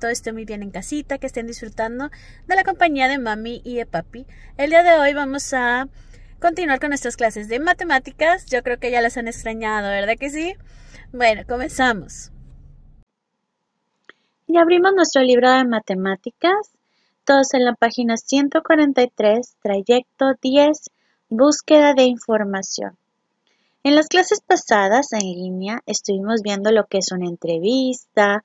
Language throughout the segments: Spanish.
todo esté muy bien en casita, que estén disfrutando de la compañía de mami y de papi. El día de hoy vamos a continuar con nuestras clases de matemáticas. Yo creo que ya las han extrañado, ¿verdad que sí? Bueno, comenzamos. Y abrimos nuestro libro de matemáticas, todos en la página 143, trayecto 10, búsqueda de información. En las clases pasadas en línea estuvimos viendo lo que es una entrevista,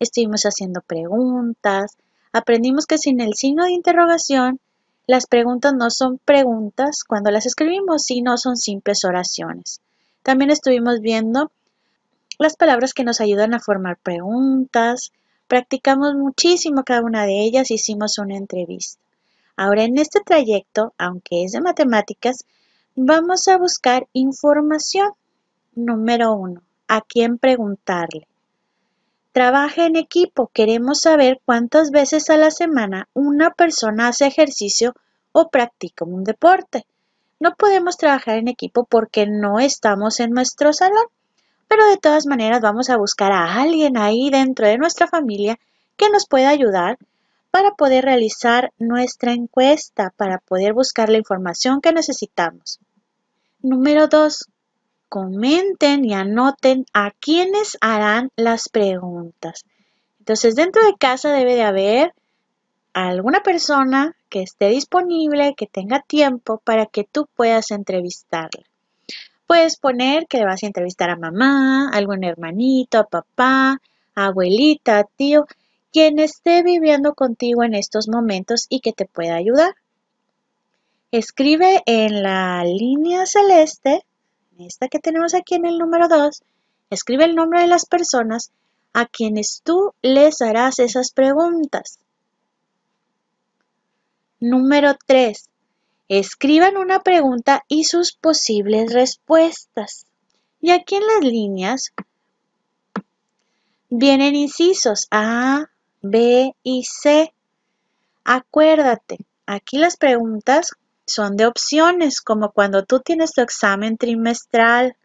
estuvimos haciendo preguntas, aprendimos que sin el signo de interrogación, las preguntas no son preguntas cuando las escribimos, sino son simples oraciones. También estuvimos viendo las palabras que nos ayudan a formar preguntas, practicamos muchísimo cada una de ellas, hicimos una entrevista. Ahora en este trayecto, aunque es de matemáticas, vamos a buscar información. Número uno, ¿a quién preguntarle? Trabaja en equipo. Queremos saber cuántas veces a la semana una persona hace ejercicio o practica un deporte. No podemos trabajar en equipo porque no estamos en nuestro salón, pero de todas maneras vamos a buscar a alguien ahí dentro de nuestra familia que nos pueda ayudar para poder realizar nuestra encuesta, para poder buscar la información que necesitamos. Número 2 comenten y anoten a quienes harán las preguntas. Entonces, dentro de casa debe de haber alguna persona que esté disponible, que tenga tiempo para que tú puedas entrevistarla. Puedes poner que le vas a entrevistar a mamá, a algún hermanito, a papá, a abuelita, a tío, quien esté viviendo contigo en estos momentos y que te pueda ayudar. Escribe en la línea celeste esta que tenemos aquí en el número 2, escribe el nombre de las personas a quienes tú les harás esas preguntas. Número 3. Escriban una pregunta y sus posibles respuestas. Y aquí en las líneas vienen incisos A, B y C. Acuérdate, aquí las preguntas son de opciones, como cuando tú tienes tu examen trimestral,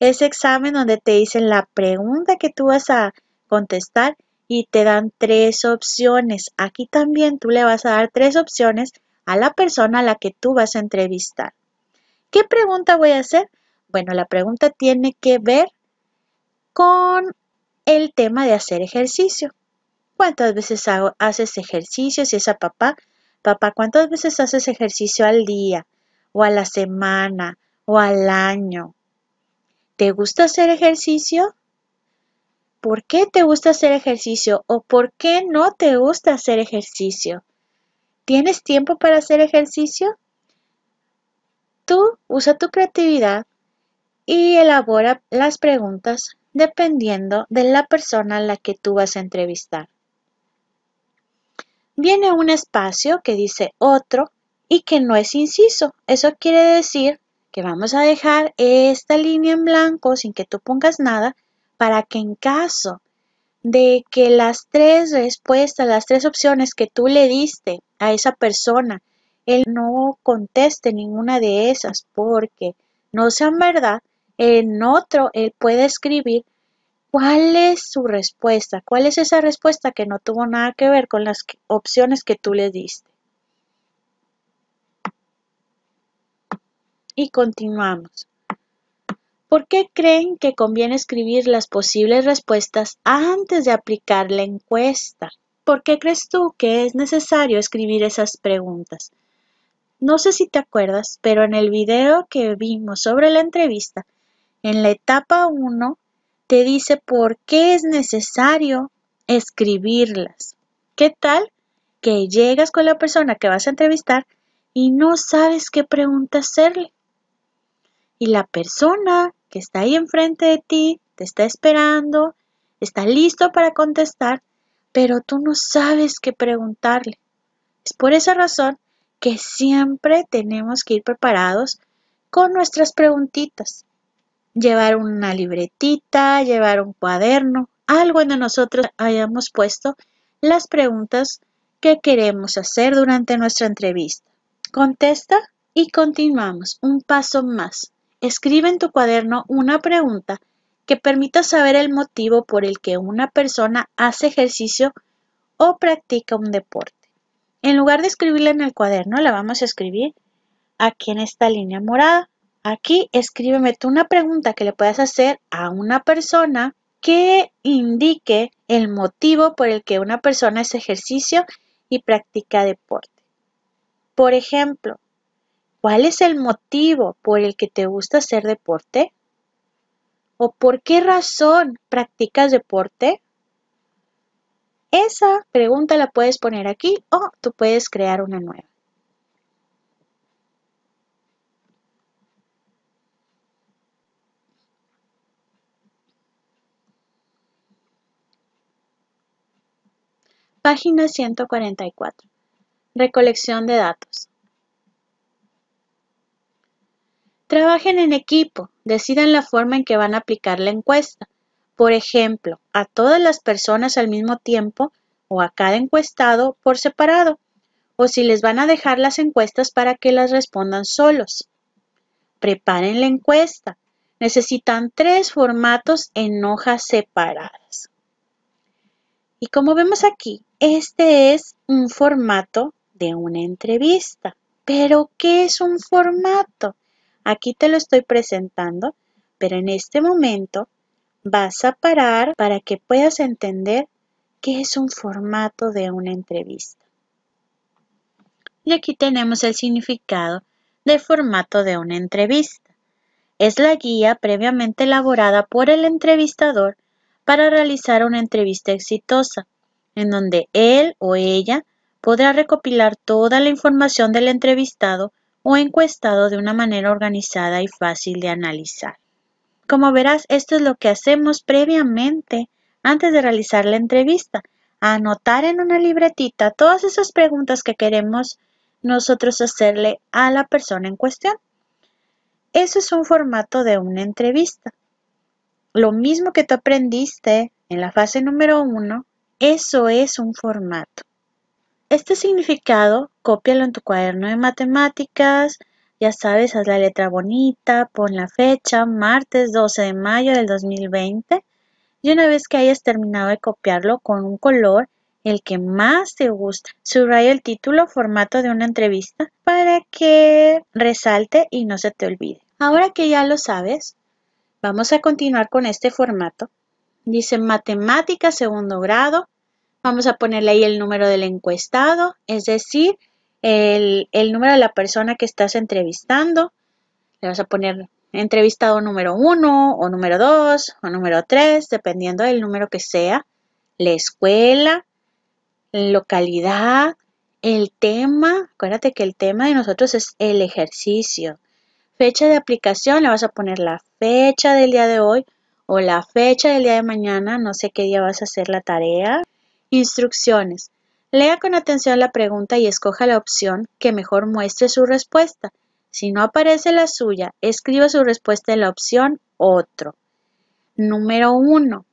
ese examen donde te dicen la pregunta que tú vas a contestar y te dan tres opciones. Aquí también tú le vas a dar tres opciones a la persona a la que tú vas a entrevistar. ¿Qué pregunta voy a hacer? Bueno, la pregunta tiene que ver con el tema de hacer ejercicio. ¿Cuántas veces hago, haces ejercicio? Si esa papá, Papá, ¿cuántas veces haces ejercicio al día o a la semana o al año? ¿Te gusta hacer ejercicio? ¿Por qué te gusta hacer ejercicio o por qué no te gusta hacer ejercicio? ¿Tienes tiempo para hacer ejercicio? Tú usa tu creatividad y elabora las preguntas dependiendo de la persona a la que tú vas a entrevistar viene un espacio que dice otro y que no es inciso. Eso quiere decir que vamos a dejar esta línea en blanco sin que tú pongas nada para que en caso de que las tres respuestas, las tres opciones que tú le diste a esa persona, él no conteste ninguna de esas porque no sean verdad, en otro él puede escribir ¿Cuál es su respuesta? ¿Cuál es esa respuesta que no tuvo nada que ver con las opciones que tú le diste? Y continuamos. ¿Por qué creen que conviene escribir las posibles respuestas antes de aplicar la encuesta? ¿Por qué crees tú que es necesario escribir esas preguntas? No sé si te acuerdas, pero en el video que vimos sobre la entrevista, en la etapa 1 te dice por qué es necesario escribirlas. ¿Qué tal que llegas con la persona que vas a entrevistar y no sabes qué pregunta hacerle? Y la persona que está ahí enfrente de ti, te está esperando, está listo para contestar, pero tú no sabes qué preguntarle. Es por esa razón que siempre tenemos que ir preparados con nuestras preguntitas llevar una libretita, llevar un cuaderno, algo donde nosotros hayamos puesto las preguntas que queremos hacer durante nuestra entrevista. Contesta y continuamos. Un paso más. Escribe en tu cuaderno una pregunta que permita saber el motivo por el que una persona hace ejercicio o practica un deporte. En lugar de escribirla en el cuaderno, la vamos a escribir aquí en esta línea morada. Aquí escríbeme tú una pregunta que le puedas hacer a una persona que indique el motivo por el que una persona hace ejercicio y practica deporte. Por ejemplo, ¿cuál es el motivo por el que te gusta hacer deporte? ¿O por qué razón practicas deporte? Esa pregunta la puedes poner aquí o tú puedes crear una nueva. Página 144. Recolección de datos. Trabajen en equipo, decidan la forma en que van a aplicar la encuesta. Por ejemplo, a todas las personas al mismo tiempo o a cada encuestado por separado, o si les van a dejar las encuestas para que las respondan solos. Preparen la encuesta. Necesitan tres formatos en hojas separadas. Y como vemos aquí, este es un formato de una entrevista. Pero, ¿qué es un formato? Aquí te lo estoy presentando, pero en este momento vas a parar para que puedas entender qué es un formato de una entrevista. Y aquí tenemos el significado de formato de una entrevista. Es la guía previamente elaborada por el entrevistador para realizar una entrevista exitosa en donde él o ella podrá recopilar toda la información del entrevistado o encuestado de una manera organizada y fácil de analizar. Como verás, esto es lo que hacemos previamente antes de realizar la entrevista, anotar en una libretita todas esas preguntas que queremos nosotros hacerle a la persona en cuestión. Eso es un formato de una entrevista. Lo mismo que tú aprendiste en la fase número uno, eso es un formato. Este significado, cópialo en tu cuaderno de matemáticas, ya sabes, haz la letra bonita, pon la fecha, martes 12 de mayo del 2020, y una vez que hayas terminado de copiarlo con un color, el que más te gusta, subraya el título, formato de una entrevista, para que resalte y no se te olvide. Ahora que ya lo sabes, vamos a continuar con este formato. Dice matemáticas segundo grado, Vamos a ponerle ahí el número del encuestado, es decir, el, número de la persona que estás entrevistando. Le vas a poner entrevistado número uno o número 2 o número 3, dependiendo del número que sea, la escuela, localidad, el tema, acuérdate que el tema de nosotros es el ejercicio. Fecha de aplicación, le vas a poner la fecha del día de hoy o la fecha del día de mañana, no sé qué día vas a hacer la tarea. Instrucciones. Lea con atención la pregunta y escoja la opción que mejor muestre su respuesta. Si no aparece la suya, escriba su respuesta en la opción Otro. Número 1.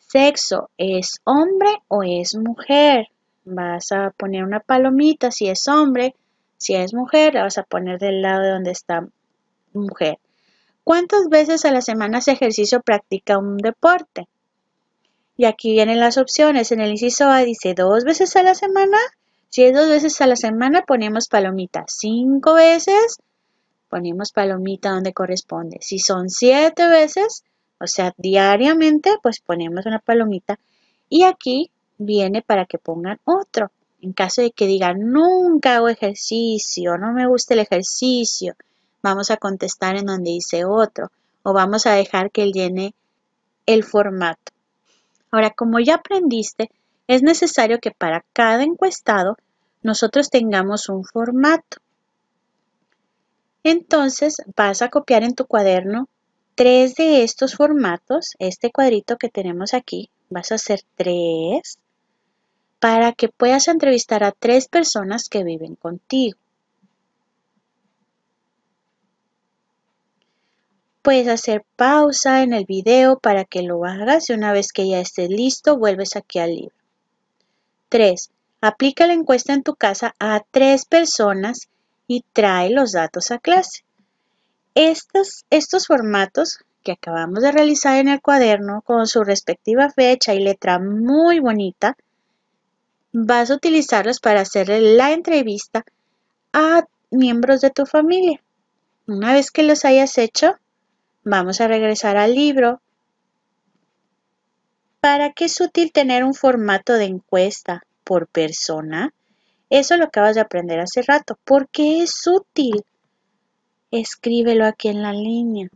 Sexo. ¿Es hombre o es mujer? Vas a poner una palomita si es hombre. Si es mujer, la vas a poner del lado de donde está mujer. ¿Cuántas veces a la semana se ejercicio practica un deporte? Y aquí vienen las opciones. En el inciso A dice dos veces a la semana. Si es dos veces a la semana, ponemos palomita. Cinco veces, ponemos palomita donde corresponde. Si son siete veces, o sea, diariamente, pues ponemos una palomita. Y aquí viene para que pongan otro. En caso de que digan, nunca hago ejercicio, no me gusta el ejercicio, vamos a contestar en donde dice otro. O vamos a dejar que él llene el formato. Ahora, como ya aprendiste, es necesario que para cada encuestado nosotros tengamos un formato. Entonces vas a copiar en tu cuaderno tres de estos formatos, este cuadrito que tenemos aquí, vas a hacer tres, para que puedas entrevistar a tres personas que viven contigo. puedes hacer pausa en el video para que lo hagas y una vez que ya estés listo vuelves aquí al libro. 3. Aplica la encuesta en tu casa a tres personas y trae los datos a clase. Estos, estos formatos que acabamos de realizar en el cuaderno con su respectiva fecha y letra muy bonita, vas a utilizarlos para hacerle la entrevista a miembros de tu familia. Una vez que los hayas hecho, Vamos a regresar al libro. ¿Para qué es útil tener un formato de encuesta por persona? Eso lo acabas de aprender hace rato. ¿Por qué es útil? Escríbelo aquí en la línea.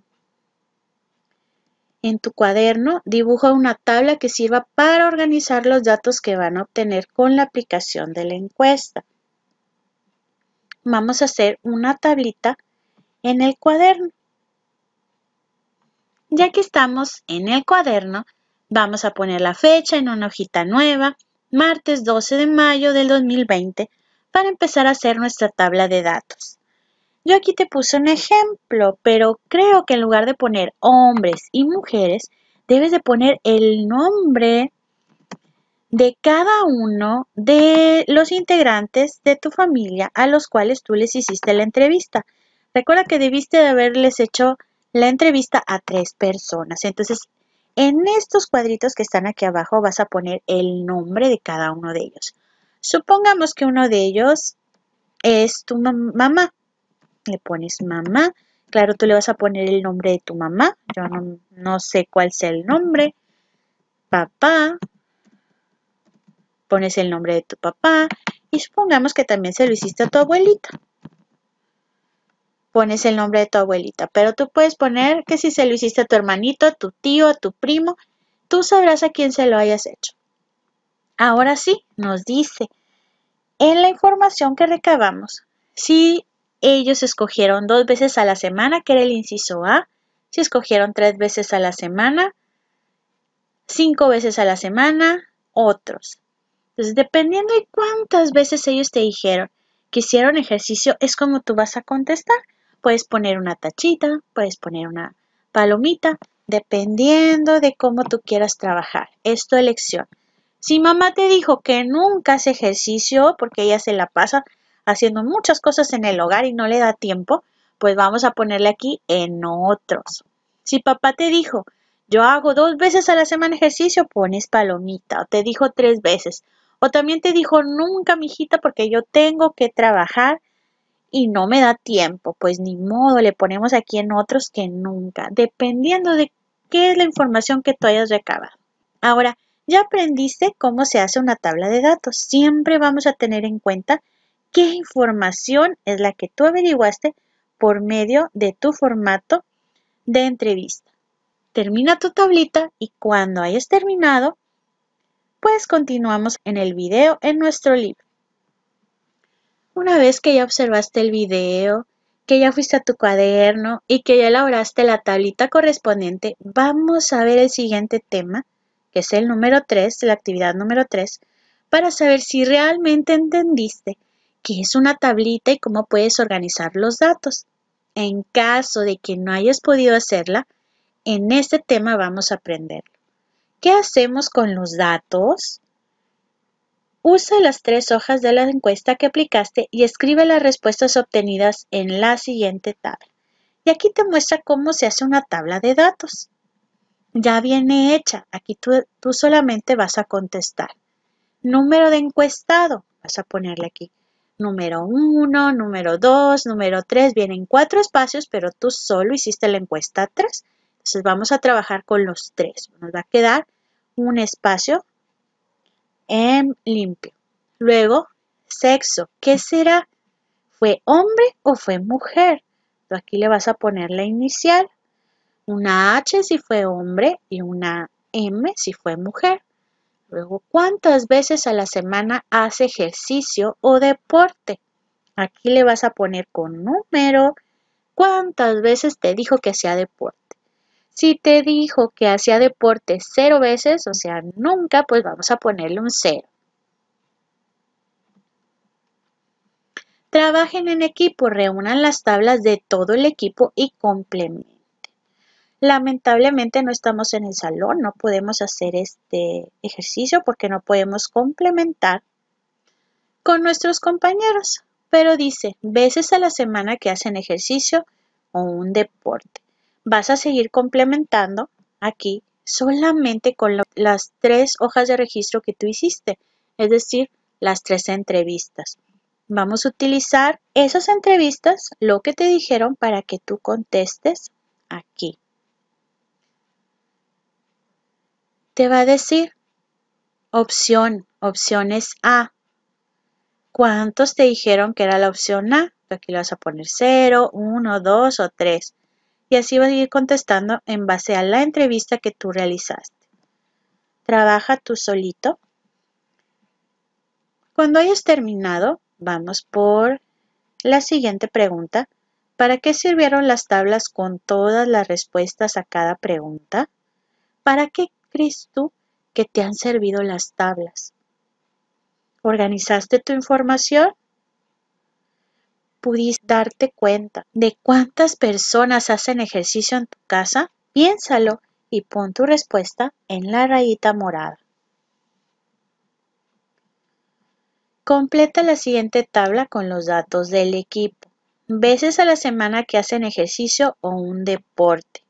En tu cuaderno dibuja una tabla que sirva para organizar los datos que van a obtener con la aplicación de la encuesta. Vamos a hacer una tablita en el cuaderno. Ya que estamos en el cuaderno, vamos a poner la fecha en una hojita nueva, martes 12 de mayo del 2020, para empezar a hacer nuestra tabla de datos. Yo aquí te puse un ejemplo, pero creo que en lugar de poner hombres y mujeres, debes de poner el nombre de cada uno de los integrantes de tu familia a los cuales tú les hiciste la entrevista. Recuerda que debiste de haberles hecho la entrevista a tres personas. Entonces, en estos cuadritos que están aquí abajo vas a poner el nombre de cada uno de ellos. Supongamos que uno de ellos es tu mamá. Le pones mamá. Claro, tú le vas a poner el nombre de tu mamá. Yo no, no sé cuál sea el nombre. Papá. Pones el nombre de tu papá. Y supongamos que también se lo hiciste a tu abuelita pones el nombre de tu abuelita, pero tú puedes poner que si se lo hiciste a tu hermanito, a tu tío, a tu primo, tú sabrás a quién se lo hayas hecho. Ahora sí, nos dice, en la información que recabamos, si ellos escogieron dos veces a la semana, que era el inciso A, si escogieron tres veces a la semana, cinco veces a la semana, otros. Entonces, dependiendo de cuántas veces ellos te dijeron que hicieron ejercicio, es como tú vas a contestar. Puedes poner una tachita, puedes poner una palomita, dependiendo de cómo tú quieras trabajar. Es elección. Si mamá te dijo que nunca hace ejercicio porque ella se la pasa haciendo muchas cosas en el hogar y no le da tiempo, pues vamos a ponerle aquí en otros. Si papá te dijo, yo hago dos veces a la semana ejercicio, pones palomita, o te dijo tres veces, o también te dijo, nunca, mijita, porque yo tengo que trabajar y no me da tiempo, pues ni modo, le ponemos aquí en otros que nunca, dependiendo de qué es la información que tú hayas recabado. Ahora, ya aprendiste cómo se hace una tabla de datos. Siempre vamos a tener en cuenta qué información es la que tú averiguaste por medio de tu formato de entrevista. Termina tu tablita y cuando hayas terminado, pues continuamos en el video en nuestro libro. Una vez que ya observaste el video, que ya fuiste a tu cuaderno y que ya elaboraste la tablita correspondiente, vamos a ver el siguiente tema, que es el número 3, la actividad número 3, para saber si realmente entendiste qué es una tablita y cómo puedes organizar los datos. En caso de que no hayas podido hacerla, en este tema vamos a aprender. ¿Qué hacemos con los datos? Usa las tres hojas de la encuesta que aplicaste y escribe las respuestas obtenidas en la siguiente tabla. Y aquí te muestra cómo se hace una tabla de datos. Ya viene hecha. Aquí tú, solamente vas a contestar. Número de encuestado. Vas a ponerle aquí número 1, número 2, número 3, vienen cuatro espacios, pero tú solo hiciste la encuesta 3. Entonces vamos a trabajar con los tres. Nos va a quedar un espacio M, limpio. Luego, sexo. ¿Qué será? ¿Fue hombre o fue mujer? aquí le vas a poner la inicial. Una H si fue hombre y una M si fue mujer. Luego, ¿cuántas veces a la semana hace ejercicio o deporte? Aquí le vas a poner con número. ¿Cuántas veces te dijo que sea deporte? Si te dijo que hacía deporte cero veces, o sea, nunca, pues vamos a ponerle un cero. Trabajen en equipo, reúnan las tablas de todo el equipo y complementen. Lamentablemente no estamos en el salón, no podemos hacer este ejercicio porque no podemos complementar con nuestros compañeros. Pero dice, veces a la semana que hacen ejercicio o un deporte vas a seguir complementando aquí solamente con las tres hojas de registro que tú hiciste, es decir, las tres entrevistas. Vamos a utilizar esas entrevistas, lo que te dijeron, para que tú contestes aquí. Te va a decir opción, opciones A. ¿Cuántos te dijeron que era la opción A? Aquí le vas a poner 0, 1, 2 o 3 y así vas a ir contestando en base a la entrevista que tú realizaste. Trabaja tú solito. Cuando hayas terminado, vamos por la siguiente pregunta. ¿Para qué sirvieron las tablas con todas las respuestas a cada pregunta? ¿Para qué crees tú que te han servido las tablas? ¿Organizaste tu información? pudiste darte cuenta de cuántas personas hacen ejercicio en tu casa? Piénsalo y pon tu respuesta en la rayita morada. Completa la siguiente tabla con los datos del equipo. Veces a la semana que hacen ejercicio o un deporte.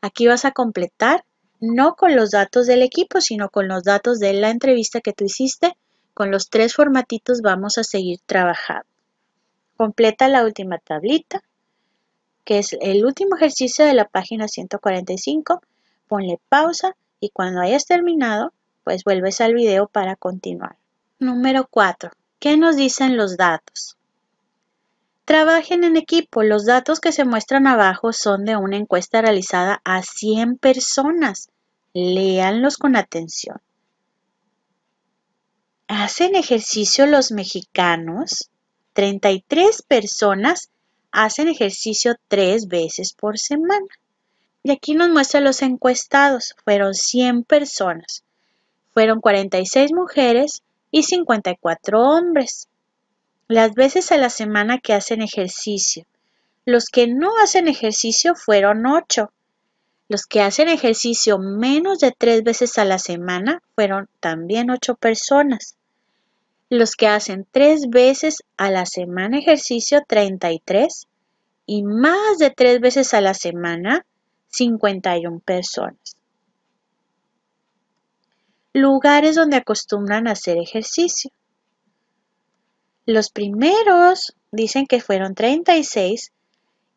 Aquí vas a completar no con los datos del equipo, sino con los datos de la entrevista que tú hiciste. Con los tres formatitos vamos a seguir trabajando. Completa la última tablita, que es el último ejercicio de la página 145. Ponle pausa y cuando hayas terminado, pues vuelves al video para continuar. Número 4. ¿Qué nos dicen los datos? Trabajen en equipo. Los datos que se muestran abajo son de una encuesta realizada a 100 personas. Léanlos con atención. ¿Hacen ejercicio los mexicanos? 33 personas hacen ejercicio tres veces por semana. Y aquí nos muestra los encuestados. Fueron 100 personas. Fueron 46 mujeres y 54 hombres. Las veces a la semana que hacen ejercicio. Los que no hacen ejercicio fueron 8. Los que hacen ejercicio menos de tres veces a la semana fueron también 8 personas los que hacen tres veces a la semana ejercicio 33 y más de tres veces a la semana 51 personas. Lugares donde acostumbran a hacer ejercicio. Los primeros dicen que fueron 36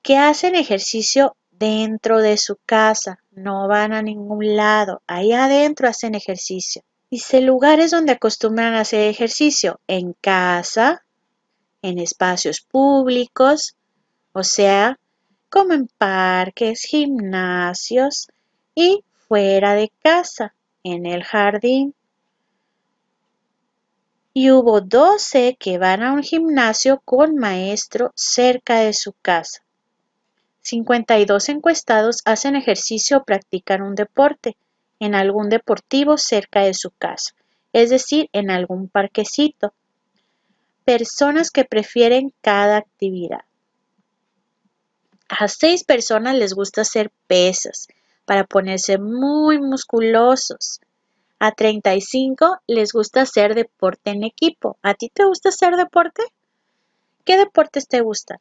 que hacen ejercicio dentro de su casa, no van a ningún lado, ahí adentro hacen ejercicio. Dice lugares donde acostumbran a hacer ejercicio, en casa, en espacios públicos, o sea, como en parques, gimnasios y fuera de casa, en el jardín. Y hubo 12 que van a un gimnasio con maestro cerca de su casa. 52 encuestados hacen ejercicio o practican un deporte, en algún deportivo cerca de su casa, es decir, en algún parquecito. Personas que prefieren cada actividad. A seis personas les gusta hacer pesas para ponerse muy musculosos. A 35 les gusta hacer deporte en equipo. ¿A ti te gusta hacer deporte? ¿Qué deportes te gustan?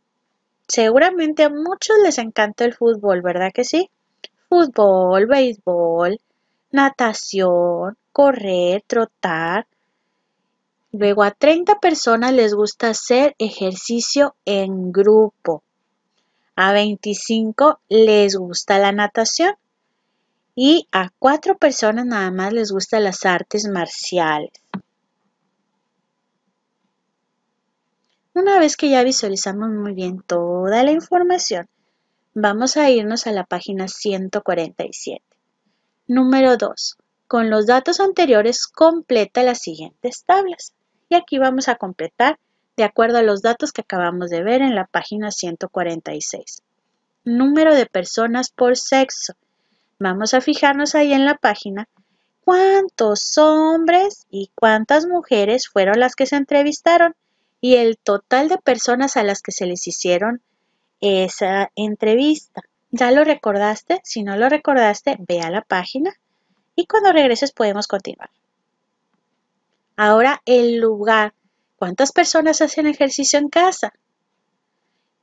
Seguramente a muchos les encanta el fútbol, ¿verdad que sí? Fútbol, béisbol, natación, correr, trotar. Luego a 30 personas les gusta hacer ejercicio en grupo. A 25 les gusta la natación. Y a 4 personas nada más les gustan las artes marciales. Una vez que ya visualizamos muy bien toda la información, vamos a irnos a la página 147. Número 2. Con los datos anteriores completa las siguientes tablas. Y aquí vamos a completar de acuerdo a los datos que acabamos de ver en la página 146. Número de personas por sexo. Vamos a fijarnos ahí en la página cuántos hombres y cuántas mujeres fueron las que se entrevistaron y el total de personas a las que se les hicieron esa entrevista. ¿Ya lo recordaste? Si no lo recordaste, ve a la página y cuando regreses podemos continuar. Ahora el lugar. ¿Cuántas personas hacen ejercicio en casa?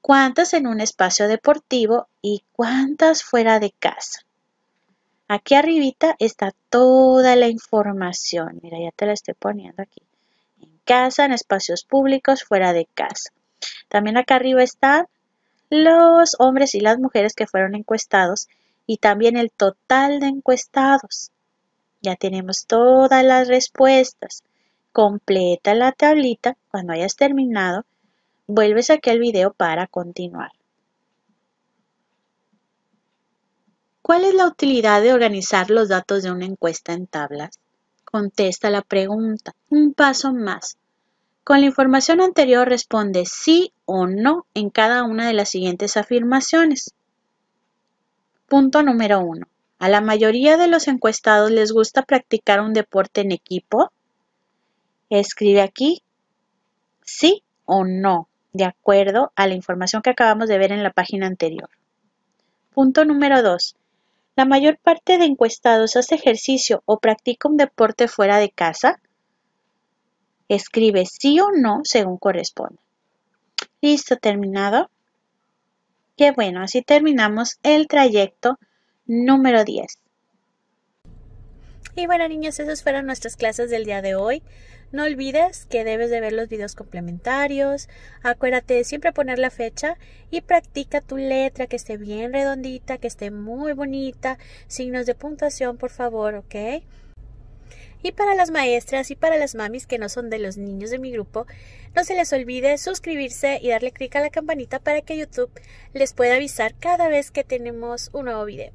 ¿Cuántas en un espacio deportivo y cuántas fuera de casa? Aquí arribita está toda la información. Mira, ya te la estoy poniendo aquí. En casa, en espacios públicos, fuera de casa. También acá arriba está los hombres y las mujeres que fueron encuestados y también el total de encuestados. Ya tenemos todas las respuestas. Completa la tablita. Cuando hayas terminado, vuelves aquí al video para continuar. ¿Cuál es la utilidad de organizar los datos de una encuesta en tablas? Contesta la pregunta. Un paso más. Con la información anterior responde sí o no en cada una de las siguientes afirmaciones. Punto número 1. ¿A la mayoría de los encuestados les gusta practicar un deporte en equipo? Escribe aquí sí o no, de acuerdo a la información que acabamos de ver en la página anterior. Punto número 2. La mayor parte de encuestados hace ejercicio o practica un deporte fuera de casa. Escribe sí o no según corresponde. Listo, terminado. Qué bueno, así terminamos el trayecto número 10. Y bueno niños, esas fueron nuestras clases del día de hoy. No olvides que debes de ver los videos complementarios, acuérdate de siempre poner la fecha y practica tu letra que esté bien redondita, que esté muy bonita, signos de puntuación por favor, ¿ok? Y para las maestras y para las mamis que no son de los niños de mi grupo, no se les olvide suscribirse y darle clic a la campanita para que YouTube les pueda avisar cada vez que tenemos un nuevo video.